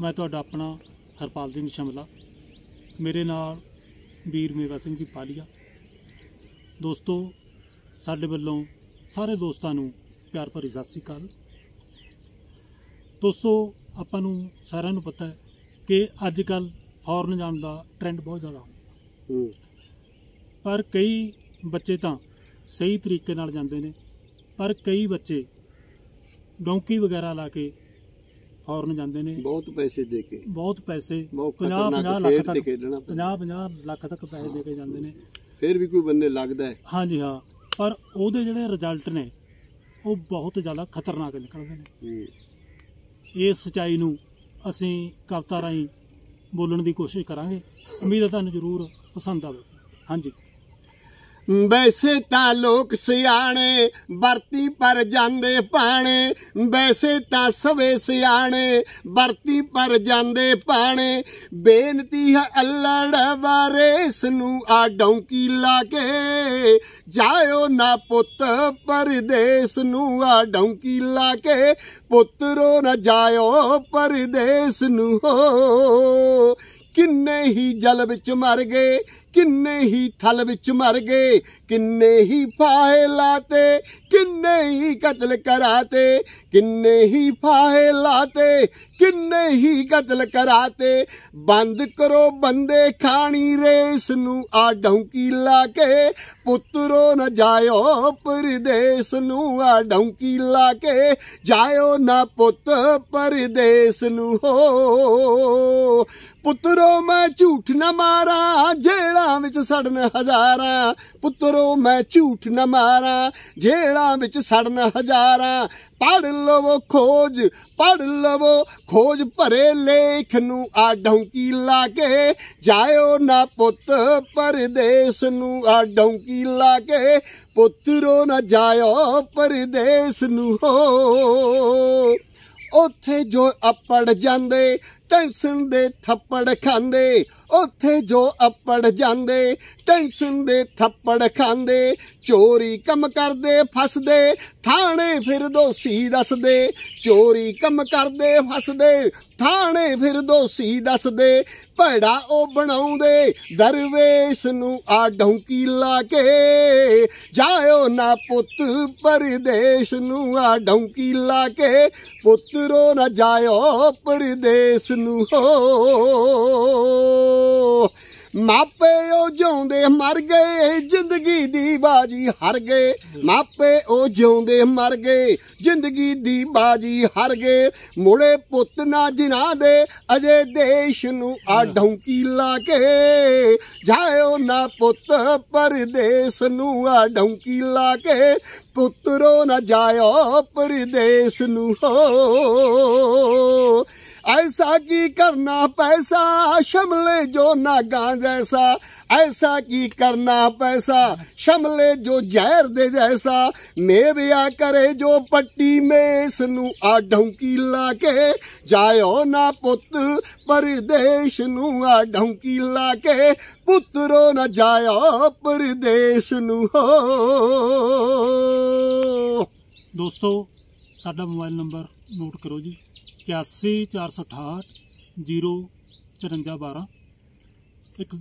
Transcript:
ਮੈਂ ਤੁਹਾਡਾ ਆਪਣਾ ਹਰਪਾਲ ਸਿੰਘ ਸ਼ਮਲਾ ਮੇਰੇ ਨਾਲ ਵੀਰ ਮੇਵਾ ਸਿੰਘ ਜੀ ਪਾਲੀਆ ਦੋਸਤੋ ਸਾਡੇ ਵੱਲੋਂ ਸਾਰੇ ਦੋਸਤਾਂ ਨੂੰ ਪਿਆਰ ਭਰੀ ਸਤਿ ਸ੍ਰੀ ਅਕਾਲ ਦੋਸਤੋ ਆਪਾਂ ਨੂੰ ਸਾਰਿਆਂ ਨੂੰ ਪਤਾ ਹੈ ਕਿ ਅੱਜ ਕੱਲ ਫੌਰਨ ਜਾਣ ਦਾ ਟ੍ਰੈਂਡ ਬਹੁਤ ਜ਼ਿਆਦਾ ਹੋ ਪਰ ਕਈ ਬੱਚੇ ਤਾਂ ਸਹੀ ਤਰੀਕੇ ਨਾਲ ਜਾਂਦੇ ਨੇ ਪਰ ਕਈ ਬੱਚੇ ਡੌਂਕੀ ਵਗੈਰਾ ਲਾ ਕੇ ਫੌਰਨ ਜਾਂਦੇ ਨੇ ਬਹੁਤ ਪੈਸੇ ਦੇ ਕੇ ਬਹੁਤ ਪੈਸੇ 50 50 ਲੱਖ ਤੱਕ ਖੇਡਣਾ 50 50 ਲੱਖ ਤੱਕ ਪੈਸੇ ਦੇ ਕੇ ਜਾਂਦੇ ਨੇ ਫਿਰ ਵੀ ਕੋਈ ਬੰਨੇ ਲੱਗਦਾ ਹੈ ਹਾਂਜੀ ਹਾਂ ਪਰ ਉਹਦੇ ਜਿਹੜੇ ਰਿਜ਼ਲਟ ਨੇ ਉਹ ਬਹੁਤ ਜ਼ਿਆਦਾ ਖਤਰਨਾਕ ਨਿਕਲਦੇ ਨੇ ਇਹ ਸਚਾਈ ਨੂੰ ਅਸੀਂ ਕਵਤਾ ਰਾਈ ਬੋਲਣ ਦੀ ਕੋਸ਼ਿਸ਼ ਕਰਾਂਗੇ ਉਮੀਦ ਹੈ ਤੁਹਾਨੂੰ ਜ਼ਰੂਰ ਪਸੰਦ ਆਵੇ ਹਾਂਜੀ ਵੈਸੇ ਤਾਂ ਲੋਕ ਸਿਆਣੇ ਵਰਤੀ ਪਰ ਜਾਂਦੇ ਪਾਣੇ ਵੈਸੇ ਤਾਂ ਸਵੇ ਸਿਆਣੇ ਵਰਤੀ ਪਰ ਜਾਂਦੇ ਪਾਣੇ ਬੇਨਤੀ ਹੈ ਅੱਲੜ ਇਸ ਨੂੰ ਆ ਡੌਂਕੀ ਲਾ ਕੇ ਜਾਇਓ ਨਾ ਪੁੱਤ ਪਰਦੇਸ ਨੂੰ ਆ ਡੌਂਕੀ ਲਾ ਕੇ ਪੁੱਤਰੋ ਨਾ ਜਾਇਓ ਪਰਦੇਸ ਨੂੰ ਹੋ ਕਿੰਨੇ ਹੀ ਜਲ ਵਿੱਚ ਮਰ ਗਏ ਕਿੰਨੇ ਹੀ ਥਲ ਵਿੱਚ ਮਰ ਗਏ ਕਿੰਨੇ ਹੀ ਫਾਹੇ ਲਾਤੇ ਕਿੰਨੇ ਹੀ ਕਤਲ ਕਰਾਤੇ ਕਿੰਨੇ ਹੀ ਫਾਹੇ ਲਾਤੇ ਕਿੰਨੇ ਹੀ ਕਤਲ ਕਰਾਤੇ ਬੰਦ ਕਰੋ ਬੰਦੇ ਖਾਣੀ ਰੇਸ ਨੂੰ ਆ ਡੌਂਕੀ ਲਾ ਕੇ ਪੁੱਤਰੋ ਨਾ ਜਾਇਓ ਪਰਦੇਸ ਨੂੰ ਆ ਡੌਂਕੀ ਲਾ ਕੇ ਜਾਇਓ ਨਾ ਪੁੱਤ ਪਰਦੇਸ ਨੂੰ ਹੋ ਪੁੱਤਰੋ ਮੈਂ ਝੂਠ ਨਾ ਮਾਰਾਂ ਜਿਹੜਾ ਜੇਲਾਂ ਵਿੱਚ ਸੜਨ ਹਜ਼ਾਰਾਂ ਪੁੱਤਰੋ ਮੈਂ ਝੂਠ ਨਾ ਮਾਰਾਂ ਜੇਲਾਂ ਵਿੱਚ ਸੜਨ ਹਜ਼ਾਰਾਂ ਪੜ ਲਵੋ ਖੋਜ ਪੜ ਲਵੋ ਖੋਜ ਭਰੇ ਲੇਖ ਨੂੰ ਆ ਡੌਂਕੀ ਲਾ ਕੇ ਜਾਇਓ ਨਾ ਪੁੱਤ ਪਰਦੇਸ ਨੂੰ ਆ ਡੌਂਕੀ ਲਾ ਕੇ ਪੁੱਤਰੋ ਨਾ ਜਾਇਓ ਪਰਦੇਸ ਨੂੰ ਹੋ ਉੱਥੇ ਜੋ ਅਪੜ ਜਾਂਦੇ ਟੈਂਸ਼ਨ ਦੇ ਥੱਪੜ ਖਾਂਦੇ ਉੱਥੇ ਜੋ ਅਪੜ ਜਾਂਦੇ ਟੈਨਸ਼ਨ ਦੇ ਥੱਪੜ ਖਾਂਦੇ ਚੋਰੀ ਕੰਮ ਕਰਦੇ ਫਸਦੇ ਥਾਣੇ ਫਿਰ ਦੋਸੀ ਦੱਸਦੇ ਚੋਰੀ ਕੰਮ ਕਰਦੇ ਫਸਦੇ ਥਾਣੇ ਫਿਰ ਦੋਸੀ ਦੱਸਦੇ ਭੜਾ ਉਹ ਬਣਾਉਂਦੇ ਦਰਵੇਸ਼ ਨੂੰ ਆ ਢੌਂਕੀ ਲਾ ਕੇ ਜਾਇਓ ਨਾ ਪੁੱਤ ਪਰਦੇਸ਼ ਨੂੰ ਆ ਢੌਂਕੀ ਲਾ ਕੇ ਪੁੱਤਰੋ ਨਾ ਜਾਇਓ ਪਰਦੇਸ਼ ਨੂੰ ਹੋ ਮਾਪੇ ਉਹ ਜਿਉਂਦੇ ਮਰ ਗਏ ਜ਼ਿੰਦਗੀ ਦੀ ਬਾਜੀ ਹਾਰ ਗਏ ਮਾਪੇ ਉਹ ਜਿਉਂਦੇ ਮਰ ਗਏ ਜ਼ਿੰਦਗੀ ਦੀ ਬਾਜੀ ਹਾਰ ਗਏ ਮੋੜੇ ਪੁੱਤ ਨਾ ਜਿਨਾ ਦੇ ਅਜੇ ਦੇਸ਼ ਨੂੰ ਆ ਢੌਂਕੀ ਲਾ ਕੇ ਜਾਇਓ ਨਾ ਪੁੱਤ ਪਰਦੇਸ ਨੂੰ ਆ ਢੌਂਕੀ ਲਾ ਕੇ ਪੁੱਤਰੋ ਨਾ ਜਾਇਓ ਪਰਦੇਸ ਨੂੰ ਹੋ ਐਸਾ ਕੀ ਕਰਨਾ ਪੈਸਾ ਸ਼ਮਲੇ ਜੋ ਨਾਗਾ ਜੈਸਾ ਐਸਾ ਕੀ ਕਰਨਾ ਪੈਸਾ ਸ਼ਮਲੇ ਜੋ ਜ਼ਹਿਰ ਦੇ ਜੈਸਾ ਮੇਵਿਆ ਕਰੇ ਜੋ ਪੱਟੀ ਮੇਸ ਨੂੰ ਆ ਢੌਂਕੀ ਲਾ ਕੇ ਜਾਇਓ ਨਾ ਪੁੱਤ ਪਰਦੇਸ਼ ਨੂੰ ਆ ਢੌਂਕੀ ਲਾ ਕੇ ਪੁੱਤਰੋ ਨਾ ਜਾਇਓ ਪਰਦੇਸ਼ ਨੂੰ ਹੋ ਦੋਸਤੋ ਸਾਡਾ ਮੋਬਾਈਲ ਨੰਬਰ ਨੋਟ ਕਰੋ ਜੀ 8468 05412 ਇੱਕ